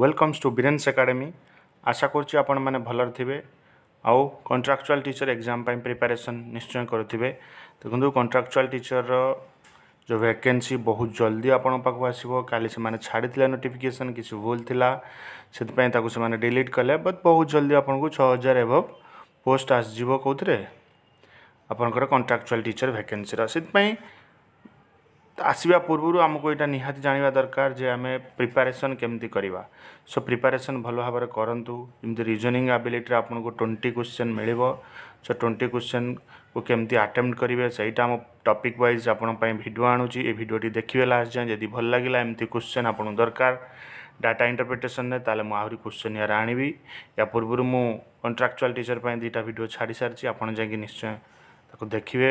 ୱେଲକମ୍ସ two ବିରେନ୍ସ academy ଆଶା କରୁଛି ଆପଣମାନେ ଭଲରେ ଥିବେ ଆଉ କଣ୍ଟ୍ରାକ୍ଚୁଆଲ୍ ଟିଚର୍ ଏକ୍ଜାମ୍ ପାଇଁ ପ୍ରିପାରେସନ୍ ନିଶ୍ଚୟ କରୁଥିବେ ଦେଖନ୍ତୁ କଣ୍ଟ୍ରାକ୍ଚୁଆଲ୍ ଟିଚର୍ର ଯେଉଁ ଭ୍ୟାକେନ୍ସି ବହୁତ ଜଲ୍ଦି ଆପଣଙ୍କ ପାଖକୁ ଆସିବ କାଲି ସେମାନେ ଛାଡ଼ିଥିଲେ ନୋଟିଫିକେସନ୍ କିଛି ଭୁଲ ଥିଲା ସେଥିପାଇଁ ତାକୁ ସେମାନେ ଡିଲିଟ୍ କଲେ ବଟ୍ ବହୁତ ଜଲ୍ଦି ଆପଣଙ୍କୁ ଛଅ ହଜାର ଏଭବ୍ ପୋଷ୍ଟ ଆସିଯିବ କେଉଁଥିରେ ଆପଣଙ୍କର କଣ୍ଟ୍ରାକ୍ଚୁଆଲ୍ ଟିଚର୍ ଭ୍ୟାକେନ୍ସିର ସେଥିପାଇଁ আসবা পূর্বর আমি এটা নিহতি জাঁয়া দরকার যে আমি প্রিপারেসন কমিটি করা সো প্রিপারেসন ভাল ভাবে করতু এমনি রিজনিং আবিলিটি আপনার টোয়েন্টি কোশ্চেন মিলব সো টোয়েন্টি কোশ্চেন কু কমিটি আটেম্প্ট করবে সেইটা আমার টপিক ওয়াইজ আপনার ভিডিও আনুছি এই ভিডিওটি দেখবে লাস্ট যায় যদি ভাল লাগিলা এমনি কোশ্চেন আপনার দরকার डाटा इंटरप्रिटेसन ताले म आहरी क्वेश्चन यार आणवि या पूर्व म कन्ट्राक्चुआल टीचर दुईटा भिडियो छाड़ी सारी आपड़ जा निश्चय देखिए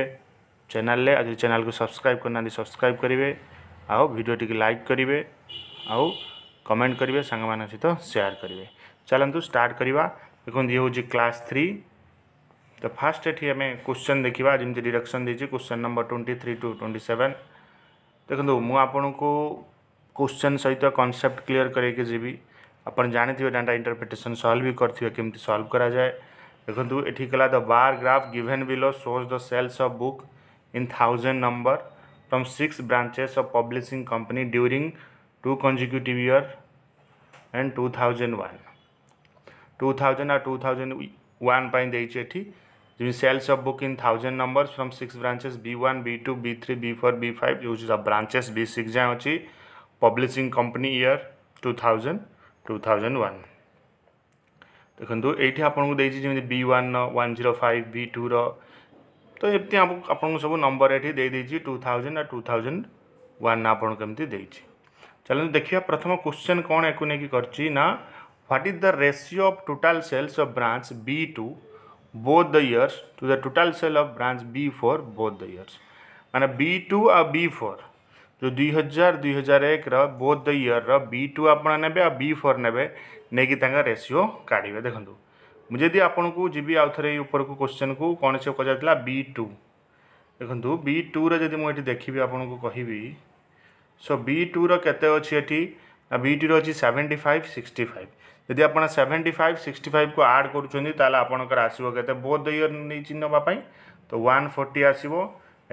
चैनल ले आज चैनल को सब्सक्राइब करना सब्सक्राइब करेंगे आउ भिडियो टी लाइक करेंगे आउ कमेंट करेंगे सांग मान सहित सेयार करेंगे चलतु तो स्टार्ट देखो ये क्लास थ्री तो फास्ट एटी आम क्वेश्चन देखा जमी डिडक्शन देखिए question number twenty three to twenty seven देखो तो मुझण को क्वेश्चन सहित कनसेप्ट क्लीयर करी आप जानते डाटा इंटरप्रिटेसन सल्व भी करेंगे कमी कराए देखो ये the bar graph given below shows the sales of book in thousand number from six branches of publishing company during two consecutive year and 2001 2000 or 2001 ପାଇଁ ଦେଇଛି ଏଠି ଯେମିତି sales of book in thousand numbers from six branches B one B two B three B four B five ହେଉଛି branches B six ଯାଏଁ ଅଛି publishing company year two thousand two thousand one ଦେଖନ୍ତୁ ଏଇଠି ଆପଣଙ୍କୁ ଦେଇଛି ଯେମିତି ବି ୱାନ୍ର one zero five B ଟୁର तो एमती आप सब नंबर ये टू थाउज आ टू थाउज वन आपमती चलते देखिए प्रथम क्वेश्चन कौन एक नहीं what is the ratio of total sales of branch B two both the years to the total sale of branch B four both the years मैंने B two आ B four जो दुई हजार दुई हजार एक रोथ द इयर री two आप फोर ने रेसीो काढ़े देखूँ ମୁଁ ଯଦି ଆପଣଙ୍କୁ ଯିବି ଆଉ ଥରେ ଏଇ ଉପରକୁ କୋଶ୍ଚେନ୍କୁ କ'ଣ ସେ ପଚାରିଥିଲା ବି ଟୁ ଦେଖନ୍ତୁ ବି ଟୁର ଯଦି ମୁଁ ଏଠି ଦେଖିବି ଆପଣଙ୍କୁ କହିବି ସୋ ବି ଟୁର କେତେ ଅଛି ଏଠି ନା ବି ଟୁର ଅଛି ସେଭେଣ୍ଟି ଫାଇଭ୍ ସିକ୍ସଟି ଫାଇଭ୍ ଯଦି ଆପଣ ସେଭେଣ୍ଟି ଫାଇଭ୍ ସିକ୍ସଟି ଫାଇଭ୍କୁ ଆଡ଼୍ କରୁଛନ୍ତି ତାହେଲେ ଆପଣଙ୍କର ଆସିବ କେତେ ବୋଧ ଇୟର୍ ନେଇଛି ନେବା ପାଇଁ ତ ୱାନ୍ ଫୋର୍ଟି ଆସିବ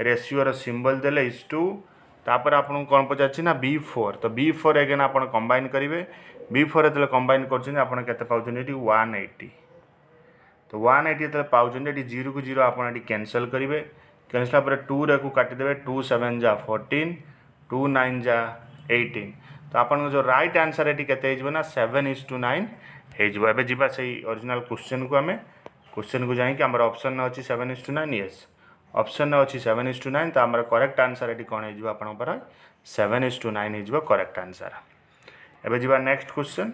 ରେସିଓର ସିମ୍ବଲ୍ ଦେଲେ ଇସ୍ ଟୁ ତାପରେ ଆପଣଙ୍କୁ କ'ଣ ପଚାରିଛି ନା ବି ଫୋର୍ ତ ବି ଫୋର୍ ଏଗେନ୍ ଆପଣ କମ୍ବାଇନ୍ କରିବେ ବି ଫୋର୍ ଯେତେବେଳେ କମ୍ବାଇନ୍ କରୁଛନ୍ତି ଆପଣ କେତେ ପାଉଛନ୍ତି ଏଠି ୱାନ୍ ଏଇଟି तो वन एट्टी जो पाँच ये जीरो को जीरो आपड़ी कैनसल करेंगे कैनसल पर टू रे काटिदेवे टू सेवेन जा फोर्टन टू नाइन जा एटीन तो आप को जो राइट आंसर ये के ना सेवेन इज टू नाइन हो जा ओरिजिनल क्वेश्चन को आम क्वेश्चन को जाकि अप्सन अच्छी सेवेन इज टू नाइन इस अप्सन अच्छी सेवेन इज टू नाइन तो आम करेक्ट आंसर ये कौन हो आप सेवेन इज टू नाइन हो होक्ट आनसर एवं जी नेक्स्ट क्वेश्चन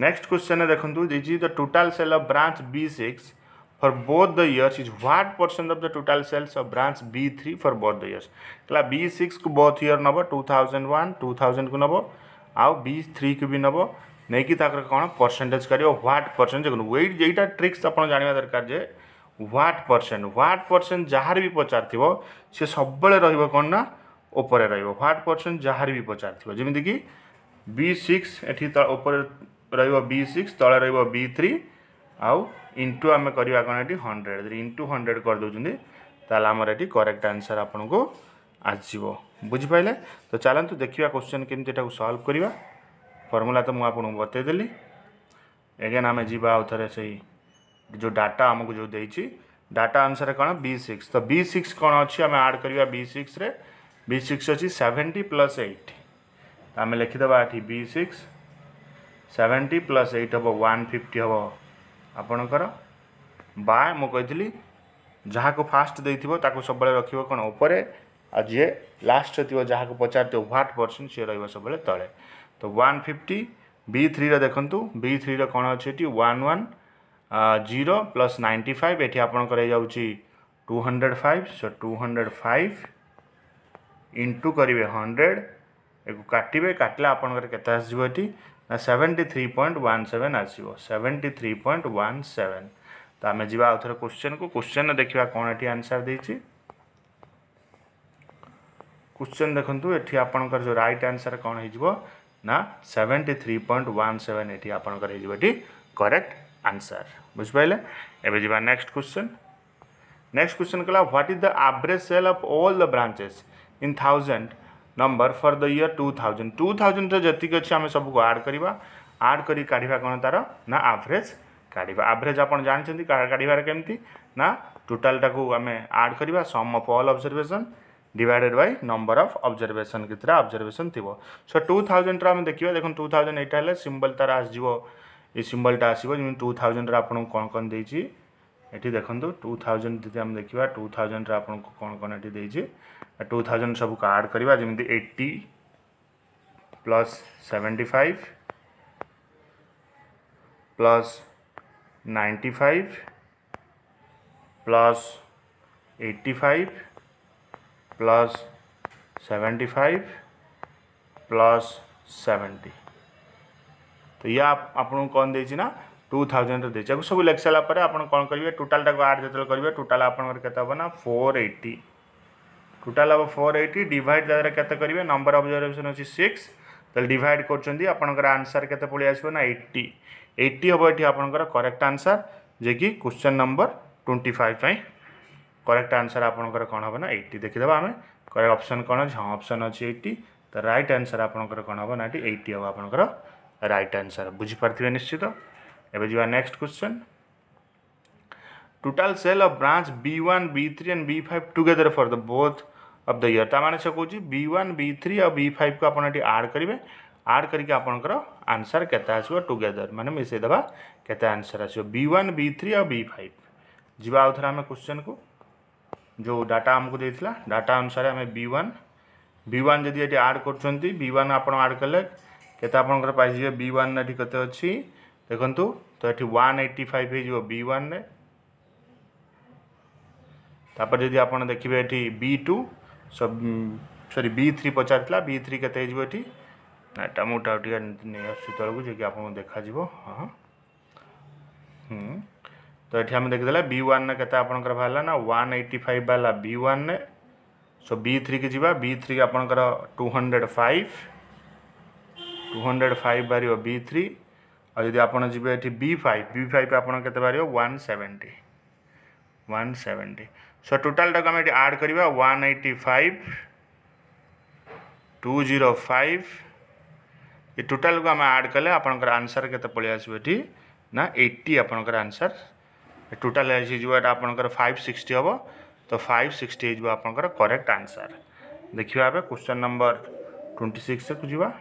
नेक्स्ट क्वेश्चन देखो this the total sale of branch B six for both the years is what percent of the total sales of branch B three for both the years कहला B six को both year नब two thousand one two thousand को नब आउ B three को भी नब नहीं कौन परसेंटेज कर ह्वाट परसेंट देखो तो, वेट जेटा ट्रिक्स आप जाना दरकार जे व्हाट परसेंट व्हाट परसेंट जार भी पचार थो सी सब रोक ना उपरे ह्वाट परसेंट जार भी पचार थो जमीक बी सिक्स एटी री सिक्स तले री थ्री आउ इंटू आम करवा कौन ये हंड्रेड इंटु हंड्रेड करदे आमर ये करेक्ट आंसर आपन को आसो बुझिपाले तो चलतु देखिए क्वेश्चन केमती सल्व करने फर्मूला तो मुझे बतईदेली एगे आम जाऊर से जो डाटा आमको जो दे डाटा आंसर कौन बी सिक्स तो बी सिक्स कौन अच्छी आम आड करवा बी सिक्स बी सिक्स अच्छी सेवेन्टी प्लस एट आम लिखिदा B six seventy plus eight ହେବ ୱାନ୍ ଫିଫ୍ଟି ହେବ ଆପଣଙ୍କର ବା ମୁଁ କହିଥିଲି ଯାହାକୁ ଫାଷ୍ଟ ଦେଇଥିବ ତାକୁ ସବୁବେଳେ ରଖିବ କ'ଣ ଉପରେ ଆଉ ଯିଏ ଲାଷ୍ଟରେ ଥିବ ଯାହାକୁ ପଚାରିଥିବ ହ୍ୱାଟ୍ ପର୍ସନ୍ ସିଏ ରହିବ ସବୁବେଳେ ତଳେ ତ ୱାନ୍ ଫିଫ୍ଟି ବି ଥ୍ରୀର ଦେଖନ୍ତୁ ବି ଥ୍ରୀର କ'ଣ ଅଛି ଏଠି one one zero plus ninety five ଏଠି ଆପଣଙ୍କର ହେଇଯାଉଛି two hundred five so two hundred five into କରିବେ ହଣ୍ଡ୍ରେଡ଼ ଏକୁ କାଟିବେ କାଟିଲେ ଆପଣଙ୍କର କେତେ ଆସିଯିବ ଏଠି ना seventy three point one seven आस थ्री पॉइंट वन सेवेन तो आम जावा आउ क्वेश्चन को क्वेश्चन देखा कौन ये आंसर देखिए क्वेश्चन देखते ये आपंकर जो राइट आंसर कौन हो seventy three point one seven ये आपंकर करेक्ट आंसर बुझे एवं जी नेक्स्ट क्वेश्चन नेक्स्ट क्वेश्चन कहला what is the average sale of all the branches in thousand number for the year two thousand two thousand जैक अच्छे आम सबको आड करवा आड कर कौन तार ना आभरेज काढ़ आभरेज आप जानते काढ़ कमी ना टोटालटा को आम आड करवा sum of all observation divided by number of observation के अबजरभेसन थी सो टू थाउजेंड रहा देखा देखो टू थाउजेंड ये सिम्बल तार आसो ये सिम्बलटा आसो जमीन टू थाउजेंड्रे आपको कौन कौन देखिए ये देखो टू थाउजेंड जी देखा टू थाउजेंड रे आपको कौन कौन ये टू थाउजेंड सब को आड करवा जमी eighty plus seventy five plus ninety five plus eighty five plus seventy five plus seventy तो या आप, आपको कौन देना टू थाउजेंड रही सब लिख सारापर आप कौन करेंगे टोटालटा आठ जो करेंगे टोटाल आप फोर एट्टी टोटाल हम फोर एट्टी डिवाइड द्वारा के नंबर अबजरभेसन अच्छे सिक्स तो डिड कर आंसर के एट्टी एट्टी हम ये आपर करेक्ट आंसर जे कि question number twenty five correct answer आपंकर कौन हम ना एट्टी देखीद आम करेक्ट अप्सन कौन अच्छे हाँ अप्सन अच्छे एट्टी तो रईट आनसर आप कौन हम ना एट्टी हम आप रईट आनसर बुझिपारे निश्चित एवं जी next question total sale of branch B one B three and B five together for the both of the year ता से कौन बी ओन बी थ्री और बी फाइव को आपड़ आड करेंगे आड करके आपंकर आंसर के टुगेदर मैंने मिसेद केन्सर आसो बी बी थ्री और बी फाइव जावा आउ थे आम क्वेश्चन को जो डाटा आमको दे डाटा अनुसार आम बी ओन बी ओन जी ये आड कर बी आप आपड़ कले के आपजे बी ओन ये कैसे अच्छी देखु तो ये वन एट्टी फाइव हो वापर जी आप देखिए ये बी टू सरी बी थ्री पचार बी थ्री के नहीं आस तौक जो आप देखा हाँ तो ये आम देखीदे बी ओन के बाहर ना वन एट्टी फाइव बाहर B one so B three के जी बी थ्री आपंकर two hundred five two hundred five बाहर बी थ्री और यदि आप फाइव बी फाइव आप one seventy one seventy so total add करवा one eighty five two zero five ये टोटाल को आम आड कले आप आंसर के पल आस ना एट्टी आपणकर आंसर टोटाल आप फाइव सिक्सटी हे तो फाइव सिक्सटी आपंकर करेक्ट आंसर देखिए आप क्वेश्चन नंबर ट्वेंटी सिक्स को जीवा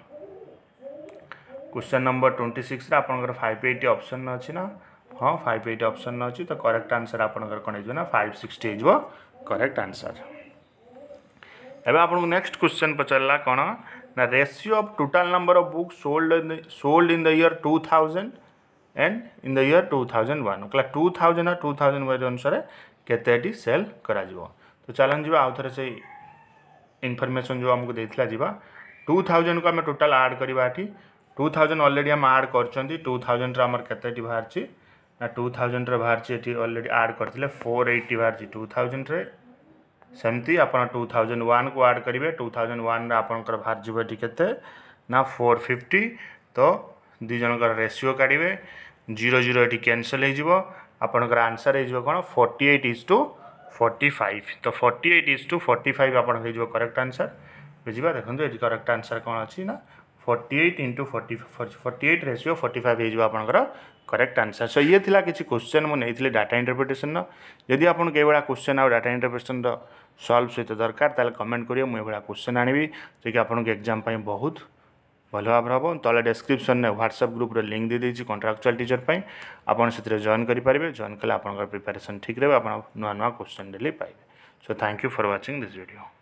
क्वेश्चन नंबर ट्वेंटी सिक्स आप फाइव एट अप्सन अच्छी ना हाँ फाइव एट अप्सन अच्छी तो करेक्ट आंसर आप कौन हो फाइव सिक्सटी हो करेक्ट आंसर एवं आप नेक्स्ट क्वेश्चन पचारा कौन ना ratio of total number of books sold sold in the year two thousand and in the year two thousand one क्या टू थाउजेंड और टू थाउजेंड वन अनुसार केतेटी सेल कर तो चल आउ थे से इनफर्मेसन जो आमको देता जी टू थाउजेंड को आम टोटाल आड करवा टू थाउजेंड अलरेडी आम आड कर टू थाउजेंड्रे आम के बाहर ना टू थाउजेंड्रे बाहर ये अलरेडी आड करते फोर एट्टी बाहर टू थाउजेंड्रे सेमती आप टू थाउजेंड वन को आड करेंगे टू थाउजेंड वन आपर बाहर जी के फोर फिफ्टी तो दुजण रेसीो काढ़े जीरो जीरो ये कैनसल होपर आंसर हो कौन forty eight is to forty five तो forty eight is to forty five आप करेक्ट आंसर बुझा देखो ये करेक्ट आंसर कौन अच्छी ना forty eight into forty forty eight ratio forty five होपर आंसर सो ये था किसी क्वेश्चन मुझे नहीं डाटा इंटरप्रिटेसन जदि आप कई क्वेश्चन आ डाटा इंटरप्रिटेसन सल्व सहित दरकार कमेंट करेंगे मुझे क्वेश्चन आनबी जो कि आपको एक्जाम बहुत भल भाव हम तले डेस्क्रिप्सन में ह्वाट्सअप ग्रुप्र लिंक दे देदेगी कंट्राक्चुआल टीचर पर आपड़ जॉइन करेंगे जॉइन कले आप प्रिपेरेसन ठीक रहे नुआ नुआ क्वेश्चन डेली पाए so thank you for watching this video